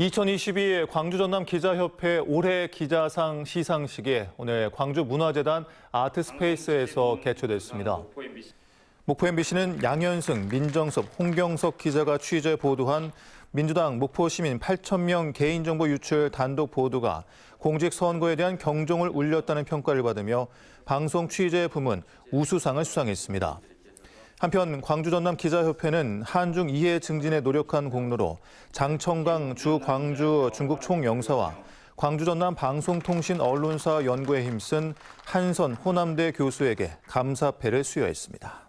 2022 광주 전남 기자협회 올해 기자상 시상식이 오늘 광주 문화재단 아트스페이스에서 개최됐습니다. 목포 MBC는 양현승, 민정섭, 홍경석 기자가 취재 보도한 민주당 목포 시민 8,000명 개인정보 유출 단독 보도가 공직선거에 대한 경종을 울렸다는 평가를 받으며 방송 취재 부문 우수상을 수상했습니다. 한편 광주 전남 기자협회는 한중 이해 증진에 노력한 공로로 장청강 주 광주 중국 총영사와 광주 전남 방송통신 언론사 연구에 힘쓴 한선 호남대 교수에게 감사패를 수여했습니다.